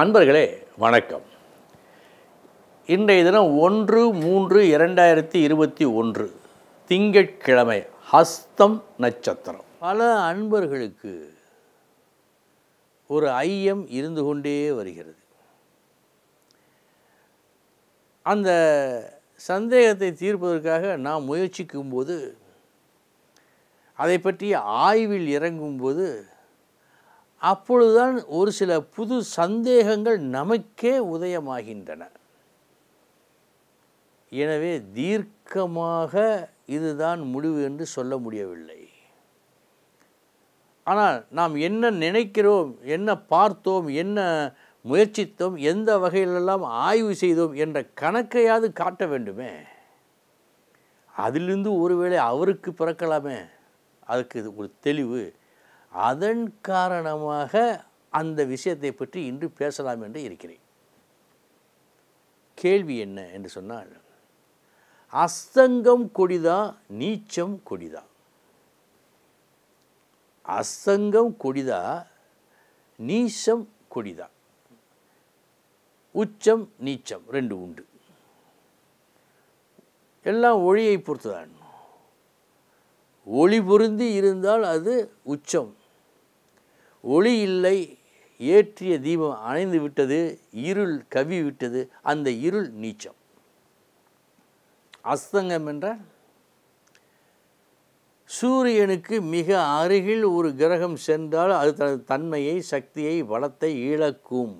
அன்பர்களே வணக்கம் இன்றைய தினம் ஒன்று மூன்று இரண்டாயிரத்தி இருபத்தி ஒன்று திங்கட்கிழமை ஹஸ்தம் நட்சத்திரம் பல அன்பர்களுக்கு ஒரு ஐயம் இருந்து கொண்டே வருகிறது அந்த சந்தேகத்தை தீர்ப்பதற்காக நாம் முயற்சிக்கும்போது அதை பற்றிய ஆய்வில் இறங்கும்போது அப்பொழுதுதான் ஒரு சில புது சந்தேகங்கள் நமக்கே உதயமாகின்றன எனவே தீர்க்கமாக இதுதான் முடிவு என்று சொல்ல முடியவில்லை ஆனால் நாம் என்ன நினைக்கிறோம் என்ன பார்த்தோம் என்ன முயற்சித்தோம் எந்த வகையிலெல்லாம் ஆய்வு செய்தோம் என்ற கணக்கையாவது காட்ட வேண்டுமே அதிலிருந்து ஒருவேளை அவருக்கு பிறக்கலாமே அதுக்கு இது ஒரு தெளிவு அதன் காரணமாக அந்த விஷயத்தை பற்றி இன்று பேசலாம் என்று இருக்கிறேன் கேள்வி என்ன என்று சொன்னால் அஸ்தங்கம் கொடிதா நீச்சம் கொடிதா அஸ்தங்கம் கொடிதா நீச்சம் கொடிதா உச்சம் நீச்சம் ரெண்டு உண்டு எல்லாம் ஒளியை பொறுத்துதான் ஒளி பொருந்தி இருந்தால் அது உச்சம் ஒளி இல்லை ஏற்றிய தீபம் அணைந்து விட்டது இருள் கவி விட்டது அந்த இருள் நீச்சம் அஸ்தங்கம் என்றால் சூரியனுக்கு மிக அருகில் ஒரு கிரகம் சென்றால் அது தனது தன்மையை சக்தியை வளத்தை இழக்கும்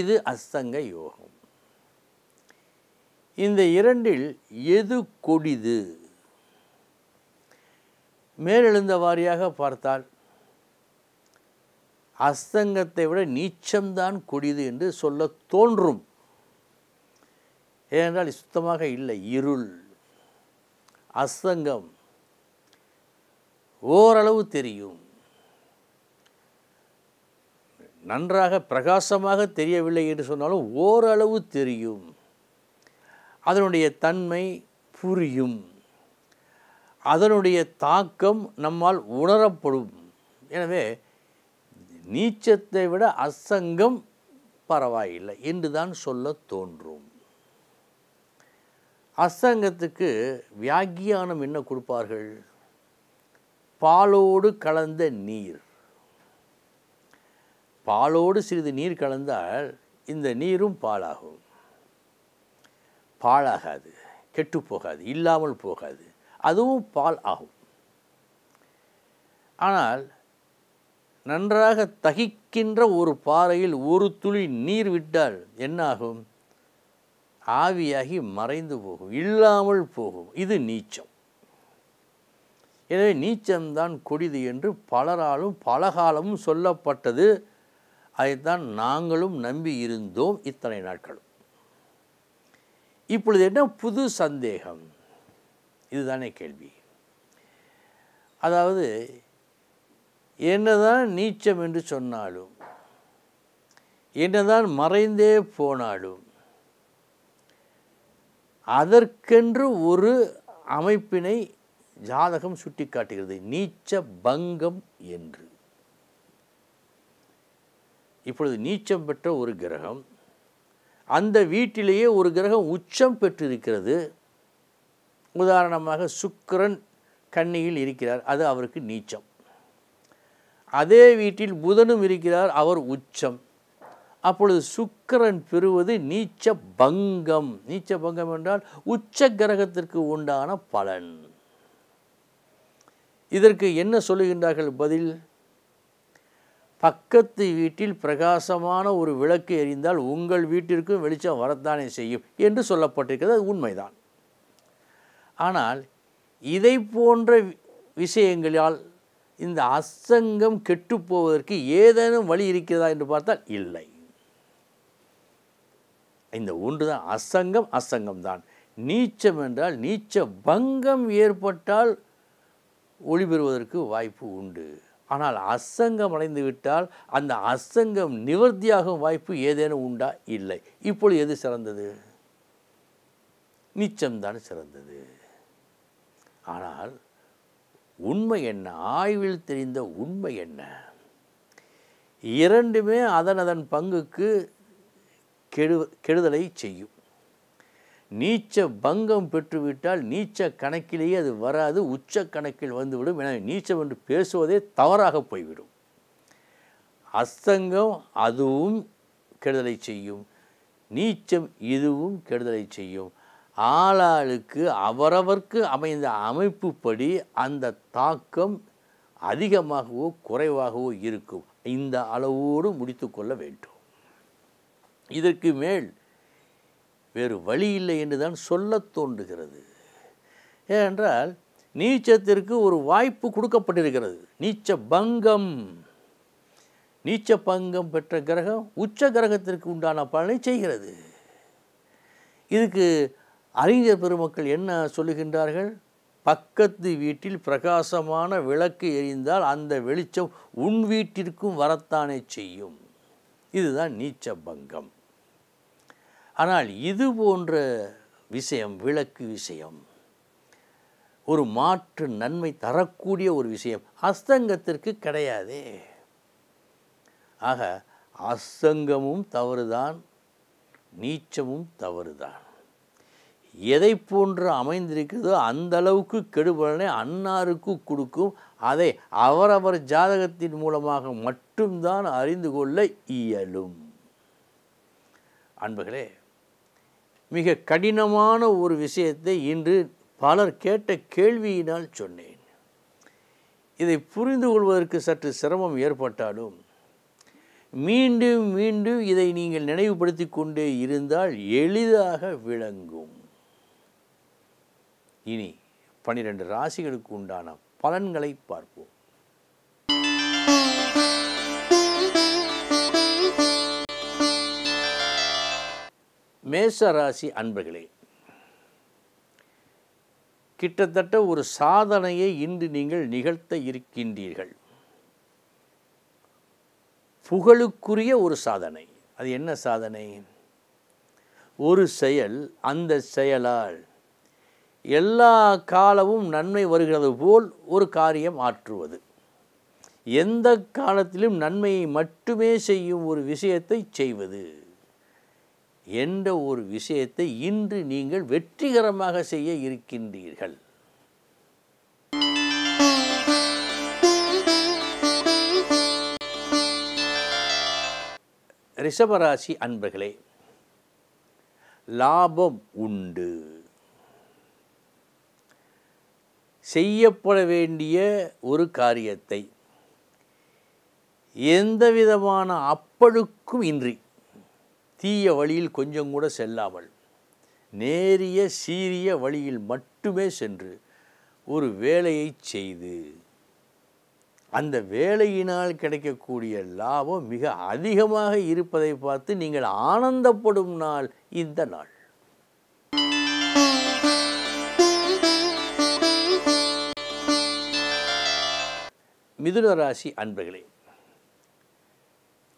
இது அஸ்தங்க யோகம் இந்த இரண்டில் எது கொடிது மேலெழுந்த வாரியாக பார்த்தால் அஸ்தங்கத்தை விட நீச்சம்தான் கொடிது என்று சொல்ல தோன்றும் ஏனென்றால் சுத்தமாக இல்லை இருள் அஸ்தங்கம் ஓரளவு தெரியும் நன்றாக பிரகாசமாக தெரியவில்லை என்று சொன்னாலும் ஓரளவு தெரியும் அதனுடைய தன்மை புரியும் அதனுடைய தாக்கம் நம்மால் உணரப்படும் எனவே நீச்சத்தை விட அசங்கம் பரவாயில்லை என்று தான் சொல்ல தோன்றும் அசங்கத்துக்கு வியாக்கியானம் என்ன கொடுப்பார்கள் பாலோடு கலந்த நீர் பாலோடு சிறிது நீர் கலந்தால் இந்த நீரும் பாலாகும் பாலாகாது கெட்டு போகாது இல்லாமல் போகாது அதுவும் பால் ஆகும் ஆனால் நன்றாக தகிக்கின்ற ஒரு பாறையில் ஒரு துளி நீர் விட்டால் என்னாகும் ஆவியாகி மறைந்து போகும் இல்லாமல் போகும் இது நீச்சம் எனவே நீச்சம்தான் கொடிது என்று பலராலும் பலகாலமும் சொல்லப்பட்டது அதைத்தான் நாங்களும் நம்பி இருந்தோம் இத்தனை நாட்களும் இப்பொழுது என்ன புது சந்தேகம் இதுதானே கேள்வி அதாவது என்னதான் நீச்சம் என்று சொன்னாலும் என்னதான் மறைந்தே போனாலும் அதற்கென்று ஒரு அமைப்பினை ஜாதகம் சுட்டிக்காட்டுகிறது நீச்ச பங்கம் என்று இப்பொழுது நீச்சம் பெற்ற ஒரு கிரகம் அந்த வீட்டிலேயே ஒரு கிரகம் உச்சம் பெற்றிருக்கிறது உதாரணமாக சுக்கரன் கன்னியில் இருக்கிறார் அது அவருக்கு நீச்சம் அதே வீட்டில் புதனும் இருக்கிறார் அவர் உச்சம் அப்பொழுது சுக்கரன் பெறுவது நீச்ச பங்கம் நீச்ச பங்கம் என்றால் உச்ச கிரகத்திற்கு உண்டான பலன் இதற்கு என்ன சொல்லுகின்றார்கள் பதில் பக்கத்து வீட்டில் பிரகாசமான ஒரு விளக்கு எரிந்தால் உங்கள் வீட்டிற்கும் வெளிச்சம் வரத்தானே செய்யும் என்று சொல்லப்பட்டிருக்கிறது அது உண்மைதான் ஆனால் இதை போன்ற விஷயங்களால் இந்த அசங்கம் கெட்டுப்போவதற்கு ஏதேனும் வழி இருக்கிறதா என்று பார்த்தால் இல்லை இந்த ஒன்று தான் அசங்கம் அசங்கம் தான் நீச்சம் என்றால் நீச்ச பங்கம் ஏற்பட்டால் ஒளி பெறுவதற்கு வாய்ப்பு உண்டு ஆனால் அசங்கம் அடைந்து விட்டால் அந்த அசங்கம் நிவர்த்தியாகும் வாய்ப்பு ஏதேனும் உண்டா இல்லை இப்பொழுது எது சிறந்தது நீச்சம்தான் சிறந்தது ஆனால் உண்மை என்ன ஆய்வில் தெரிந்த உண்மை என்ன இரண்டுமே அதன் அதன் பங்குக்கு கெடு கெடுதலை செய்யும் நீச்ச பங்கம் பெற்றுவிட்டால் நீச்ச கணக்கிலேயே அது வராது உச்ச கணக்கில் வந்துவிடும் எனவே நீச்சம் என்று பேசுவதே தவறாக போய்விடும் அஸ்தங்கம் அதுவும் கெடுதலை செய்யும் நீச்சம் இதுவும் கெடுதலை செய்யும் ஆளாளுக்கு அவரவர்க்கு அமைந்த அமைப்புப்படி அந்த தாக்கம் அதிகமாகவோ குறைவாகவோ இருக்கும் இந்த அளவோடு முடித்து கொள்ள வேண்டும் இதற்கு மேல் வேறு வழி இல்லை என்று தான் சொல்ல தோன்றுகிறது ஏனென்றால் நீச்சத்திற்கு ஒரு வாய்ப்பு கொடுக்கப்பட்டிருக்கிறது நீச்ச பங்கம் நீச்ச பங்கம் பெற்ற கிரகம் உச்ச கிரகத்திற்கு உண்டான பலனை செய்கிறது இதுக்கு அறிஞர் பெருமக்கள் என்ன சொல்லுகின்றார்கள் பக்கத்து வீட்டில் பிரகாசமான விளக்கு எரிந்தால் அந்த வெளிச்சம் உன் வீட்டிற்கும் வரத்தானே செய்யும் இதுதான் நீச்ச பங்கம் ஆனால் இது போன்ற விஷயம் விளக்கு விஷயம் ஒரு மாற்று நன்மை தரக்கூடிய ஒரு விஷயம் அஸ்தங்கத்திற்கு கிடையாதே ஆக அஸ்தங்கமும் தவறுதான் நீச்சமும் தவறுதான் எதை போன்று அமைந்திருக்கிறதோ அந்த அளவுக்கு கெடுபலனை அன்னாருக்கு கொடுக்கும் அதை அவரவர் ஜாதகத்தின் மூலமாக மட்டும்தான் அறிந்து கொள்ள இயலும் அன்புகளே மிக கடினமான ஒரு விஷயத்தை இன்று பலர் கேட்ட கேள்வியினால் சொன்னேன் இதை புரிந்து கொள்வதற்கு சற்று சிரமம் ஏற்பட்டாலும் மீண்டும் மீண்டும் இதை நீங்கள் நினைவுபடுத்தி கொண்டே இருந்தால் எளிதாக விளங்கும் இனி பன்னிரண்டு ராசிகளுக்கு உண்டான பலன்களை பார்ப்போம் மேச ராசி அன்பர்களே கிட்டத்தட்ட ஒரு சாதனையை இன்று நீங்கள் நிகழ்த்த இருக்கின்றீர்கள் புகழுக்குரிய ஒரு சாதனை அது என்ன சாதனை ஒரு செயல் அந்த செயலால் எல்லா காலமும் நன்மை வருகிறது போல் ஒரு காரியம் ஆற்றுவது எந்த காலத்திலும் நன்மையை மட்டுமே செய்யும் ஒரு விஷயத்தை செய்வது என்ற ஒரு விஷயத்தை இன்று நீங்கள் வெற்றிகரமாக செய்ய இருக்கின்றீர்கள் ரிஷபராசி அன்பர்களே லாபம் உண்டு செய்யப்பட வேண்டிய ஒரு காரியத்தை எந்த விதமான அப்பழுக்கும் இன்றி தீய வழியில் கொஞ்சம் கூட செல்லாமல் நேரிய சீரிய வழியில் மட்டுமே சென்று ஒரு வேலையை செய்து அந்த வேலையினால் கிடைக்கக்கூடிய லாபம் மிக அதிகமாக இருப்பதை பார்த்து நீங்கள் ஆனந்தப்படும் நாள் இந்த நாள் மிதுன ராசி அன்பர்களே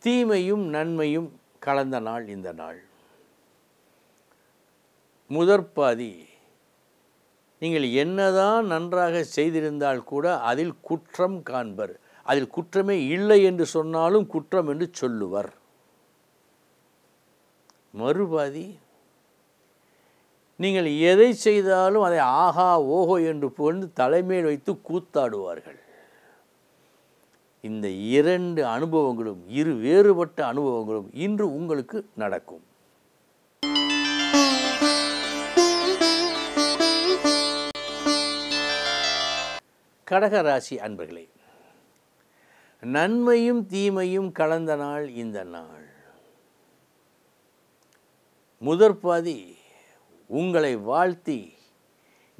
தீமையும் நன்மையும் கலந்த நாள் இந்த நாள் முதற்பாதி நீங்கள் என்னதான் நன்றாக செய்திருந்தால் கூட அதில் குற்றம் காண்பர் அதில் குற்றமே இல்லை என்று சொன்னாலும் குற்றம் என்று சொல்லுவர் மறுபாதி நீங்கள் எதை செய்தாலும் அதை ஆஹா ஓஹோ என்று புகழ்ந்து தலைமையில் வைத்து கூத்தாடுவார்கள் இந்த இரண்டு அனுபவங்களும் இரு வேறுபட்ட அனுபவங்களும் இன்று உங்களுக்கு நடக்கும் கடகராசி அன்பர்களே நன்மையும் தீமையும் கலந்த நாள் இந்த நாள் முதற்பாதி உங்களை வாழ்த்தி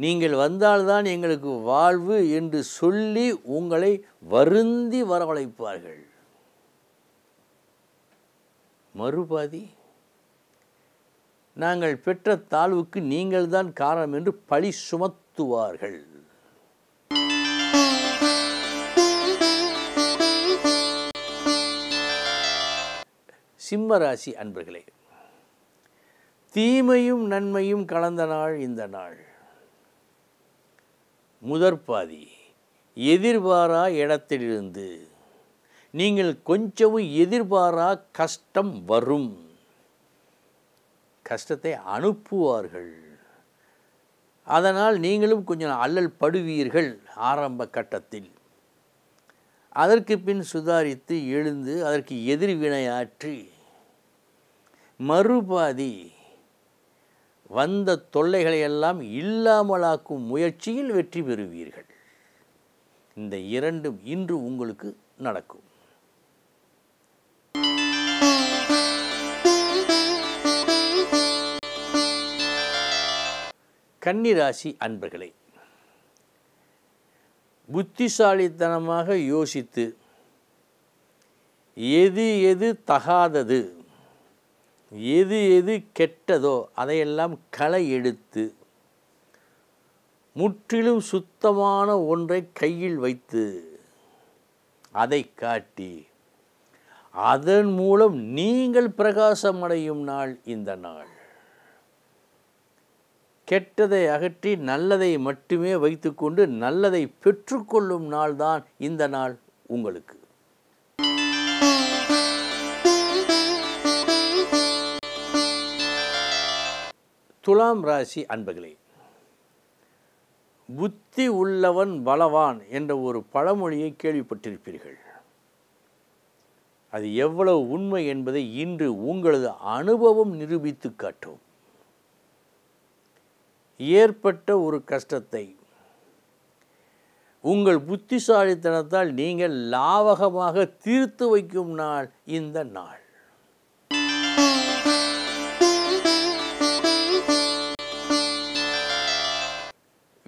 நீங்கள் வந்தால்தான் எங்களுக்கு வாழ்வு என்று சொல்லி உங்களை வருந்தி வரவழைப்பார்கள் மறுபாதி நாங்கள் பெற்ற தாழ்வுக்கு நீங்கள்தான் காரணம் என்று பழி சுமத்துவார்கள் சிம்மராசி அன்பர்களே தீமையும் நன்மையும் கலந்த நாள் இந்த நாள் முதற்பாதி எதிர்பாரா இடத்திலிருந்து நீங்கள் கொஞ்சவும் எதிர்பாரா கஷ்டம் வரும் கஷ்டத்தை அனுப்புவார்கள் அதனால் நீங்களும் கொஞ்சம் அல்லல் படுவீர்கள் ஆரம்ப கட்டத்தில் அதற்கு பின் சுதாரித்து எழுந்து அதற்கு எதிர்வினையாற்றி மறுபாதி வந்த தொல்லைகளை எல்லாம் இல்லாமலாக்கும் முயற்சியில் வெற்றி பெறுவீர்கள் இந்த இரண்டும் இன்று உங்களுக்கு நடக்கும் கன்னிராசி அன்பர்களே புத்திசாலித்தனமாக யோசித்து எது எது தகாதது எது எது கெட்டதோ அதையெல்லாம் களை எடுத்து முற்றிலும் சுத்தமான ஒன்றை கையில் வைத்து அதை காட்டி அதன் மூலம் நீங்கள் பிரகாசம் அடையும் நாள் இந்த நாள் கெட்டதை அகற்றி நல்லதை மட்டுமே வைத்துக்கொண்டு நல்லதை பெற்றுக்கொள்ளும் நாள்தான் இந்த நாள் உங்களுக்கு துலாம் ராசி அன்பர்களே புத்தி உள்ளவன் பலவான் என்ற ஒரு பழமொழியை கேள்விப்பட்டிருப்பீர்கள் அது எவ்வளவு உண்மை என்பதை இன்று உங்களது அனுபவம் நிரூபித்து காட்டும் ஏற்பட்ட ஒரு கஷ்டத்தை உங்கள் புத்திசாலித்தனத்தால் நீங்கள் லாவகமாக தீர்த்து வைக்கும் நாள் இந்த நாள்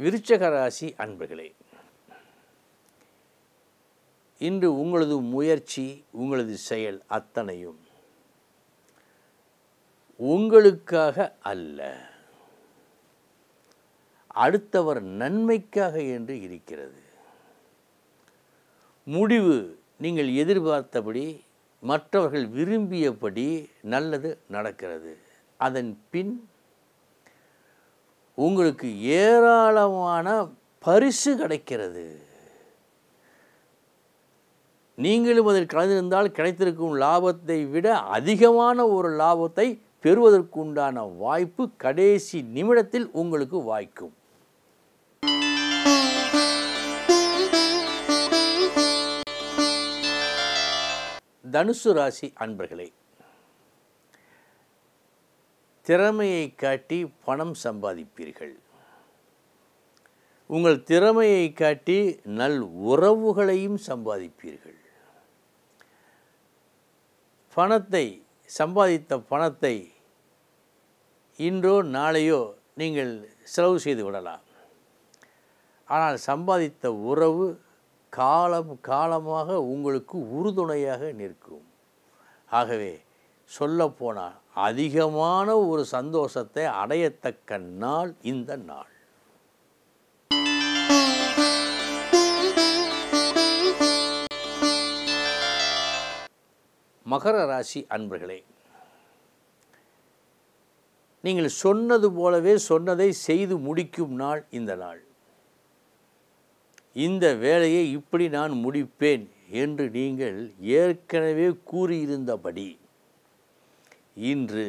விருச்சகராசி அன்பர்களே இன்று உங்களது முயற்சி உங்களது செயல் அத்தனையும் உங்களுக்காக அல்ல அடுத்தவர் நன்மைக்காக என்று இருக்கிறது முடிவு நீங்கள் எதிர்பார்த்தபடி மற்றவர்கள் விரும்பியபடி நல்லது நடக்கிறது அதன் பின் உங்களுக்கு ஏராளமான பரிசு கிடைக்கிறது நீங்களும் அதில் கலந்திருந்தால் கிடைத்திருக்கும் லாபத்தை விட அதிகமான ஒரு லாபத்தை பெறுவதற்குண்டான வாய்ப்பு கடைசி நிமிடத்தில் உங்களுக்கு வாய்க்கும் தனுசு ராசி அன்பர்களே திறமையை காட்டி பணம் சம்பாதிப்பீர்கள் உங்கள் திறமையை காட்டி நல் உறவுகளையும் சம்பாதிப்பீர்கள் பணத்தை சம்பாதித்த பணத்தை இன்றோ நாளையோ நீங்கள் செலவு செய்து விடலாம் ஆனால் சம்பாதித்த உறவு காலம் காலமாக உங்களுக்கு உறுதுணையாக நிற்கும் ஆகவே சொல்லப்போனால் அதிகமான ஒரு சந்தோஷத்தை அடையத்தக்க நாள் இந்த நாள் மகர ராசி அன்பர்களே நீங்கள் சொன்னது போலவே சொன்னதை செய்து முடிக்கும் நாள் இந்த நாள் இந்த வேலையை இப்படி நான் முடிப்பேன் என்று நீங்கள் ஏற்கனவே கூறியிருந்தபடி இன்று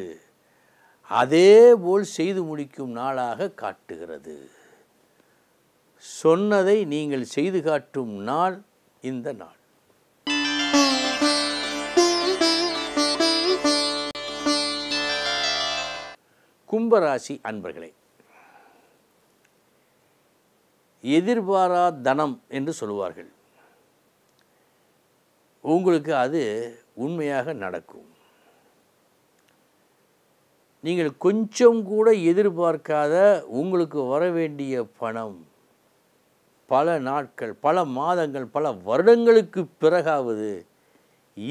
அதேபோல் செய்து முடிக்கும் நாளாக காட்டுகிறது சொன்னதை நீங்கள் செய்து காட்டும் நாள் இந்த நாள் கும்பராசி அன்பர்களே எதிர்பாரா தனம் என்று சொல்லுவார்கள் உங்களுக்கு அது உண்மையாக நடக்கும் நீங்கள் கொஞ்சம் கூட எதிர்பார்க்காத உங்களுக்கு வர வேண்டிய பணம் பல நாட்கள் பல மாதங்கள் பல வருடங்களுக்கு பிறகாவது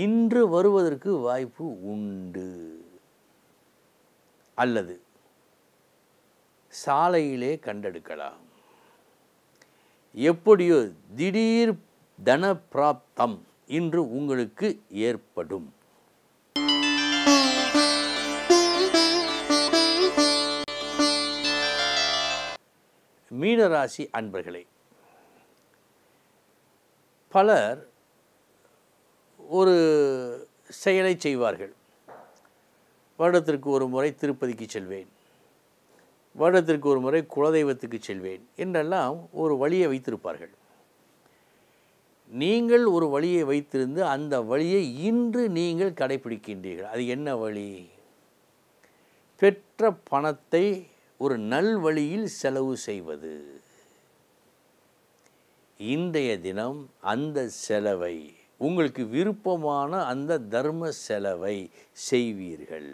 இன்று வருவதற்கு வாய்ப்பு உண்டு அல்லது சாலையிலே கண்டெடுக்கலாம் எப்படியோ திடீர் தன பிராப்தம் இன்று உங்களுக்கு ஏற்படும் மீனராசி அன்பர்களே பலர் ஒரு செயலை செய்வார்கள் வருடத்திற்கு ஒரு முறை திருப்பதிக்கு செல்வேன் வருடத்திற்கு ஒரு முறை குலதெய்வத்துக்கு செல்வேன் என்றெல்லாம் ஒரு வழியை வைத்திருப்பார்கள் நீங்கள் ஒரு வழியை வைத்திருந்து அந்த வழியை இன்று நீங்கள் கடைபிடிக்கின்றீர்கள் அது என்ன வழி பெற்ற பணத்தை ஒரு நல்வழியில் செலவு செய்வது இன்றைய தினம் அந்த செலவை உங்களுக்கு விருப்பமான அந்த தர்ம செலவை செய்வீர்கள்